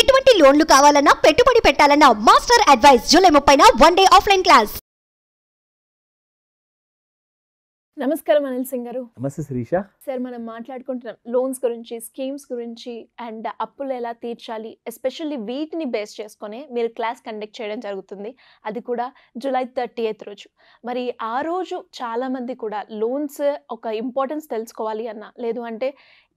ఎటువంటి లోన్లు కావాలన్నా పెట్టుబడి పెట్టాలన్నా మాస్టర్ అడ్వైస్ జూలై ముప్పై వన్ డే ఆఫ్లైన్ క్లాస్ నమస్కారం అనిల్ సింగ్ గారు నమస్తే శ్రీష సార్ మనం మాట్లాడుకుంటున్నాం లోన్స్ గురించి స్కీమ్స్ గురించి అండ్ అప్పులు ఎలా తీర్చాలి ఎస్పెషల్లీ వీటిని బేస్ చేసుకొని మీరు క్లాస్ కండక్ట్ చేయడం జరుగుతుంది అది కూడా జూలై థర్టీ ఎయిత్ రోజు మరి ఆ రోజు చాలామంది కూడా లోన్స్ ఒక ఇంపార్టెన్స్ తెలుసుకోవాలి అన్న లేదు అంటే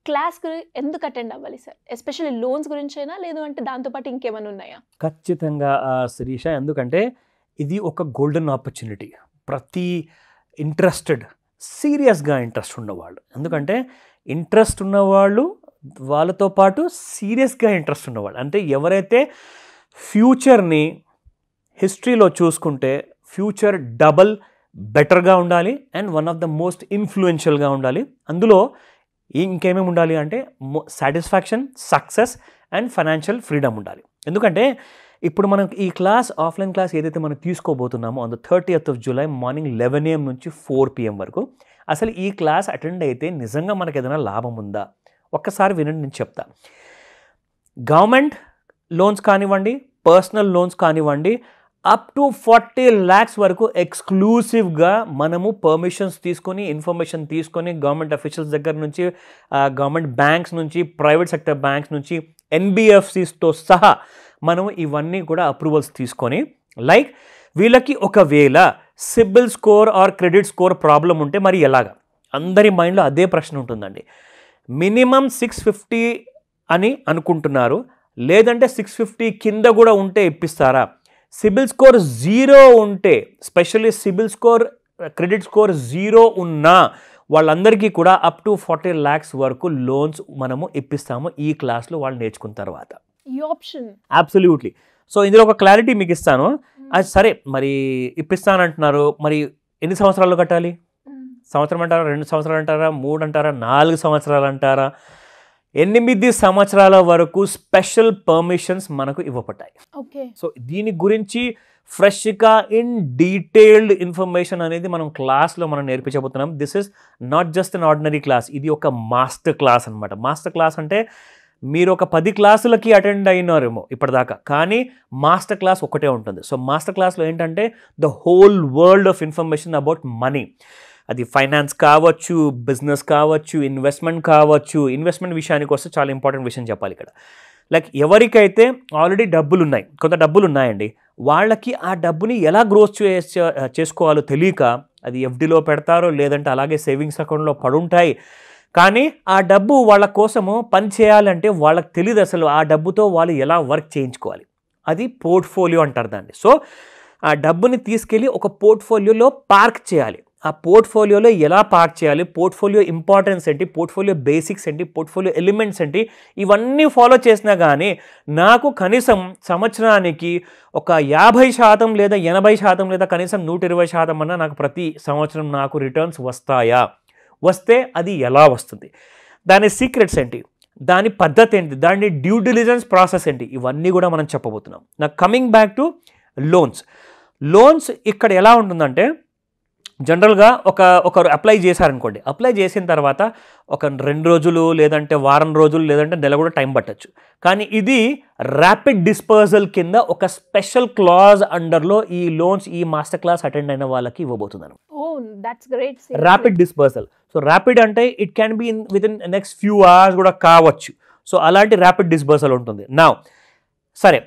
క్లాస్ ఎందుకు అటెండ్ అవ్వాలి సార్ ఎస్పెషల్లీ లోన్స్ గురించి అయినా లేదు అంటే దాంతోపాటు ఇంకేమైనా ఉన్నాయా ఖచ్చితంగా శిరీష ఎందుకంటే ఇది ఒక గోల్డెన్ ఆపర్చునిటీ ప్రతి ఇంట్రెస్టెడ్ సీరియస్గా ఇంట్రెస్ట్ ఉన్నవాళ్ళు ఎందుకంటే ఇంట్రెస్ట్ ఉన్నవాళ్ళు వాళ్ళతో పాటు సీరియస్గా ఇంట్రెస్ట్ ఉన్నవాళ్ళు అంటే ఎవరైతే ఫ్యూచర్ని హిస్టరీలో చూసుకుంటే ఫ్యూచర్ డబల్ బెటర్గా ఉండాలి and one of the most ఇన్ఫ్లుయెన్షియల్గా ఉండాలి అందులో ఇంకేమేమి ఉండాలి అంటే satisfaction success and financial freedom ఉండాలి ఎందుకంటే ఇప్పుడు మనం ఈ క్లాస్ ఆఫ్లైన్ క్లాస్ ఏదైతే మనం తీసుకోబోతున్నామో on thirty of July morning eleven AM నుంచి ఫోర్ పిఎం వరకు అసలు ఈ క్లాస్ అటెండ్ అయితే నిజంగా మనకు ఏదైనా లాభం ఉందా ఒక్కసారి వినండి నేను చెప్తా గవర్నమెంట్ లోన్స్ కానివ్వండి పర్సనల్ లోన్స్ కానివ్వండి అప్ టు ఫార్టీ ల్యాక్స్ వరకు ఎక్స్క్లూసివ్గా మనము పర్మిషన్స్ తీసుకొని ఇన్ఫర్మేషన్ తీసుకొని గవర్నమెంట్ అఫీషియల్స్ దగ్గర నుంచి గవర్నమెంట్ బ్యాంక్స్ నుంచి ప్రైవేట్ సెక్టర్ బ్యాంక్స్ నుంచి ఎన్బిఎఫ్సిస్తో సహా మనము ఇవన్నీ కూడా అప్రూవల్స్ తీసుకొని లైక్ వీళ్ళకి ఒకవేళ CIBIL score or credit score problem ఉంటే మరి ఎలాగా అందరి మైండ్లో అదే ప్రశ్న ఉంటుందండి మినిమం సిక్స్ ఫిఫ్టీ అని అనుకుంటున్నారు లేదంటే సిక్స్ ఫిఫ్టీ కింద కూడా ఉంటే ఇప్పిస్తారా సిబిల్ స్కోర్ జీరో ఉంటే specially CIBIL score credit score zero ఉన్నా వాళ్ళందరికీ కూడా అప్ టు ఫార్టీ ల్యాక్స్ వరకు లోన్స్ మనము ఇప్పిస్తాము ఈ క్లాస్లో వాళ్ళు నేర్చుకున్న తర్వాత ఈ ఆప్షన్ అబ్సల్యూట్లీ సో ఇందులో ఒక క్లారిటీ మీకు ఇస్తాను hmm. అది సరే మరి ఇప్పిస్తానంటున్నారు మరి ఎన్ని సంవత్సరాలు కట్టాలి hmm. సంవత్సరం అంటారా రెండు సంవత్సరాలు అంటారా మూడు అంటారా నాలుగు సంవత్సరాలు అంటారా ఎనిమిది సంవత్సరాల వరకు స్పెషల్ పర్మిషన్స్ మనకు ఇవ్వబడ్డాయి సో దీని గురించి ఫ్రెష్గా ఇన్ డీటెయిల్డ్ ఇన్ఫర్మేషన్ అనేది మనం క్లాస్లో మనం నేర్పించబోతున్నాం this is not just an ordinary class ఇది ఒక మాస్టర్ క్లాస్ అనమాట మాస్టర్ క్లాస్ అంటే మీరు ఒక పది క్లాసులకి అటెండ్ అయినారేమో ఇప్పటిదాకా కానీ మాస్టర్ క్లాస్ ఒకటే ఉంటుంది సో మాస్టర్ క్లాస్లో ఏంటంటే the whole world of information about money అది ఫైనాన్స్ కావచ్చు బిజినెస్ కావచ్చు ఇన్వెస్ట్మెంట్ కావచ్చు ఇన్వెస్ట్మెంట్ విషయానికి వస్తే చాలా ఇంపార్టెంట్ విషయం చెప్పాలి ఇక్కడ లైక్ ఎవరికైతే ఆల్రెడీ డబ్బులు ఉన్నాయి కొంత డబ్బులు ఉన్నాయండి వాళ్ళకి ఆ డబ్బుని ఎలా గ్రోత్ చే చేసుకోవాలో తెలియక అది ఎఫ్డీలో పెడతారో లేదంటే అలాగే సేవింగ్స్ అకౌంట్లో పడుంటాయి కానీ ఆ డబ్బు వాళ్ళ కోసము పని చేయాలంటే వాళ్ళకి తెలియదు అసలు ఆ డబ్బుతో వాళ్ళు ఎలా వర్క్ చేయించుకోవాలి అది పోర్ట్ఫోలియో అంటారు దాన్ని సో ఆ డబ్బుని తీసుకెళ్ళి ఒక పోర్ట్ఫోలియోలో పార్క్ చేయాలి ఆ పోర్ట్ఫోలియోలో ఎలా పార్క్ చేయాలి పోర్ట్ఫోలియో ఇంపార్టెన్స్ ఏంటి పోర్ట్ఫోలియో బేసిక్స్ ఏంటి పోర్ట్ఫోలియో ఎలిమెంట్స్ ఏంటి ఇవన్నీ ఫాలో చేసినా కానీ నాకు కనీసం సంవత్సరానికి ఒక యాభై శాతం లేదా ఎనభై శాతం లేదా కనీసం నూట ఇరవై శాతం అన్న నాకు ప్రతి సంవత్సరం నాకు రిటర్న్స్ వస్తాయా వస్తే అది ఎలా వస్తుంది దాని సీక్రెట్స్ ఏంటి దాని పద్ధతి ఏంటి దాని డ్యూ డిలిజెన్స్ ప్రాసెస్ ఏంటి ఇవన్నీ కూడా మనం చెప్పబోతున్నాం నా coming back to loans loans ఇక్కడ ఎలా ఉంటుందంటే జనరల్గా ఒక ఒకరు అప్లై చేశారనుకోండి అప్లై చేసిన తర్వాత ఒక రెండు రోజులు లేదంటే వారం రోజులు లేదంటే నెల కూడా టైం పట్టచ్చు కానీ ఇది ర్యాపిడ్ డిస్పర్జల్ కింద ఒక స్పెషల్ క్లాజ్ అండర్లో ఈ లోన్స్ ఈ మాస్టర్ క్లాస్ అటెండ్ అయిన వాళ్ళకి ఇవ్వబోతున్నాను ర్యాపిడ్ డిస్పర్సల్ సో ర్యాపిడ్ అంటే it can be in with in next few hours కూడా కావచ్చు సో అలాంటి ర్యాపిడ్ డిస్బర్సల్ ఉంటుంది నా సరే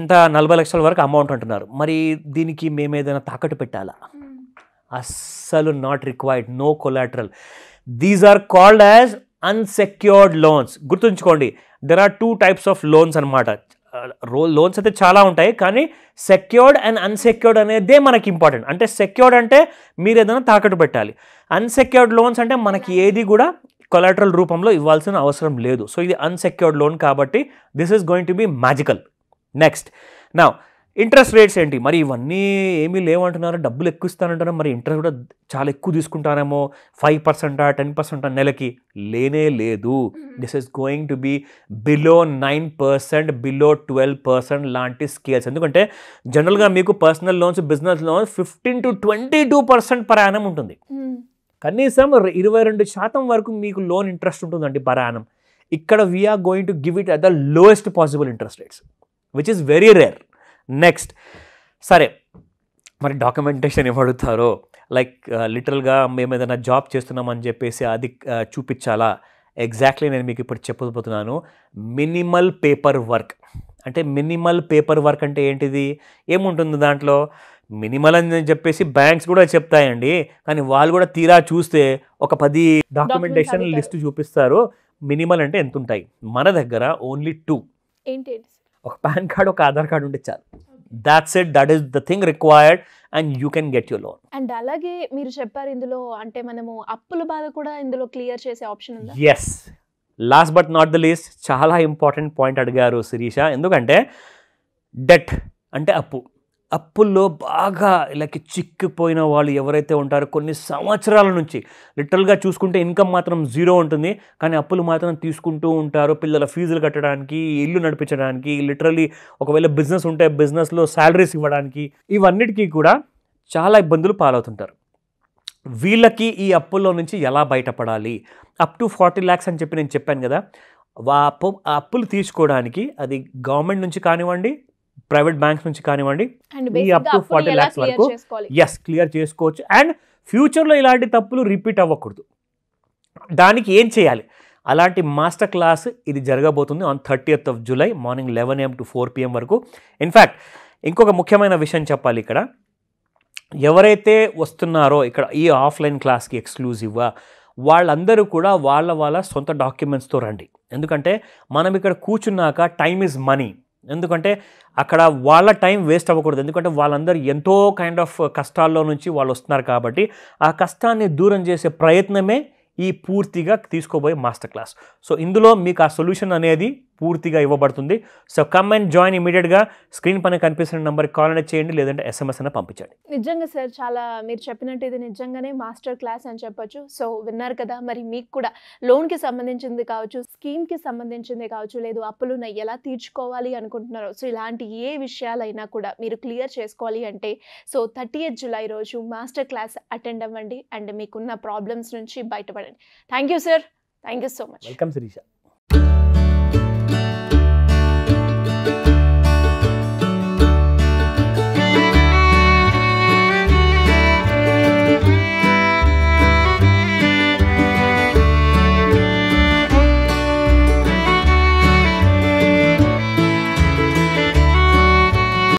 ఇంత నలభై లక్షల వరకు అమౌంట్ అంటున్నారు మరి దీనికి మేము ఏదైనా తాకట్టు పెట్టాలా అస్సలు not required no collateral these are called as unsecured loans గుర్తుంచుకోండి there are two types of loans అనమాట రో లోన్స్ అయితే చాలా ఉంటాయి కానీ సెక్యూర్డ్ అండ్ అన్సెక్యూర్డ్ అనేదే మనకి ఇంపార్టెంట్ అంటే సెక్యూర్డ్ అంటే మీరు ఏదైనా తాకట్టు పెట్టాలి అన్సెక్యూర్డ్ లోన్స్ అంటే మనకి ఏది కూడా కొలాటరల్ రూపంలో ఇవ్వాల్సిన అవసరం లేదు సో ఇది అన్సెక్యూర్డ్ లోన్ కాబట్టి this is going to be magical next నా ఇంట్రెస్ట్ రేట్స్ ఏంటి మరి ఇవన్నీ ఏమీ లేవంటున్నారు డబ్బులు ఎక్కువ ఇస్తానంటున్నారు మరి ఇంట్రెస్ట్ కూడా చాలా ఎక్కువ తీసుకుంటారేమో ఫైవ్ పర్సెంటా టెన్ పర్సెంటా నెలకి లేనే లేదు this is going to be below nine percent below twelve percent లాంటి స్కేల్స్ ఎందుకంటే జనరల్గా మీకు personal loans business loans fifteen to twenty two percent ప్రయాణం ఉంటుంది కనీసం ఇరవై రెండు శాతం వరకు మీకు లోన్ ఇంట్రెస్ట్ ఉంటుందండి ప్రయాణం ఇక్కడ we're going to give it at the lowest possible interest rates which is very rare next సరే మరి డాక్యుమెంటేషన్ ఏమడుగుతారో లైక్ లిటరల్గా మేము ఏదైనా జాబ్ చేస్తున్నామని చెప్పేసి అది చూపించాలా ఎగ్జాక్ట్లీ నేను మీకు ఇప్పుడు చెప్పబోతున్నాను మినిమల్ పేపర్ వర్క్ అంటే మినిమల్ పేపర్ వర్క్ అంటే ఏంటిది ఏముంటుంది దాంట్లో మినిమల్ అని చెప్పేసి బ్యాంక్స్ కూడా చెప్తాయండి కానీ వాళ్ళు కూడా తీరా చూస్తే ఒక పది డాక్యుమెంటేషన్ లిస్ట్ చూపిస్తారు మినిమల్ అంటే ఎంత ఉంటాయి మన దగ్గర ఓన్లీ టూ ఏంటి ఒక పాన్ కార్డ్ ఒక ఆధార్ కార్డు ఉంటే చాలు that's it that is the thing required and you can get your loan and అలాగే మీరు చెప్పారు ఇందులో అంటే మనము అప్పుల బాధ కూడా ఇందులో క్లియర్ చేసే ఆప్షన్ ఉంది yes last but not the least చాలా ఇంపార్టెంట్ పాయింట్ అడిగారు శిరీష ఎందుకంటే డెట్ అంటే అప్పు అప్పుల్లో బాగా ఇలాకి చిక్కిపోయిన వాళ్ళు ఎవరైతే ఉంటారో కొన్ని సంవత్సరాల నుంచి లిటరల్గా చూసుకుంటే ఇన్కమ్ మాత్రం జీరో ఉంటుంది కానీ అప్పులు మాత్రం తీసుకుంటూ ఉంటారు పిల్లల ఫీజులు కట్టడానికి ఇల్లు నడిపించడానికి లిటరలీ ఒకవేళ బిజినెస్ ఉంటే బిజినెస్లో శాలరీస్ ఇవ్వడానికి ఇవన్నిటికీ కూడా చాలా ఇబ్బందులు పాలవుతుంటారు వీళ్ళకి ఈ అప్పుల్లో నుంచి ఎలా బయటపడాలి అప్ టు ఫార్టీ ల్యాక్స్ అని చెప్పి నేను చెప్పాను కదా అప్పు అప్పులు తీసుకోవడానికి అది గవర్నమెంట్ నుంచి కానివ్వండి ప్రైవేట్ బ్యాంక్స్ నుంచి కానివ్వండి ఈ అప్ టు ఫార్టీ ల్యాక్స్ వరకు ఎస్ క్లియర్ చేసుకోవచ్చు అండ్ ఫ్యూచర్లో ఇలాంటి తప్పులు రిపీట్ అవ్వకూడదు దానికి ఏం చేయాలి అలాంటి మాస్టర్ క్లాస్ ఇది జరగబోతుంది on thirtieth of July morning eleven AM to four PM వరకు ఇన్ఫ్యాక్ట్ ఇంకొక ముఖ్యమైన విషయం చెప్పాలి ఇక్కడ ఎవరైతే వస్తున్నారో ఇక్కడ ఈ ఆఫ్లైన్ క్లాస్కి ఎక్స్క్లూజివ్గా వాళ్ళందరూ కూడా వాళ్ళ వాళ్ళ సొంత డాక్యుమెంట్స్తో రండి ఎందుకంటే మనం ఇక్కడ కూర్చున్నాక టైం ఈజ్ మనీ ఎందుకంటే అక్కడ వాళ్ళ టైం వేస్ట్ అవ్వకూడదు ఎందుకంటే వాళ్ళందరూ ఎంతో కైండ్ ఆఫ్ కష్టాల్లో నుంచి వాళ్ళు వస్తున్నారు కాబట్టి ఆ కష్టాన్ని దూరం చేసే ప్రయత్నమే ఈ పూర్తిగా తీసుకోబోయే మాస్టర్ క్లాస్ సో ఇందులో మీకు ఆ సొల్యూషన్ అనేది పూర్తిగా ఇవ్వబడుతుంది సో కమ్ అండ్ జాయిన్ ఇమీడియట్గా స్క్రీన్ పైన కనిపిస్తున్న నెంబర్కి కాల్ అనేది చేయండి లేదంటే ఎస్ఎంఎస్ అయినా పంపించండి నిజంగా సార్ చాలా మీరు చెప్పినట్టు ఇది నిజంగానే మాస్టర్ క్లాస్ అని చెప్పొచ్చు సో విన్నారు కదా మరి మీకు కూడా లోన్కి సంబంధించింది కావచ్చు స్కీమ్కి సంబంధించింది కావచ్చు లేదు అప్పులు ఎలా తీర్చుకోవాలి అనుకుంటున్నారో సో ఇలాంటి ఏ విషయాలైనా కూడా మీరు క్లియర్ చేసుకోవాలి అంటే సో థర్టీ ఎయిత్ జులై రోజు మాస్టర్ క్లాస్ అటెండ్ అవ్వండి అండ్ మీకున్న ప్రాబ్లమ్స్ నుంచి బయటపడండి thank you sir thank you so much welcome Sirisha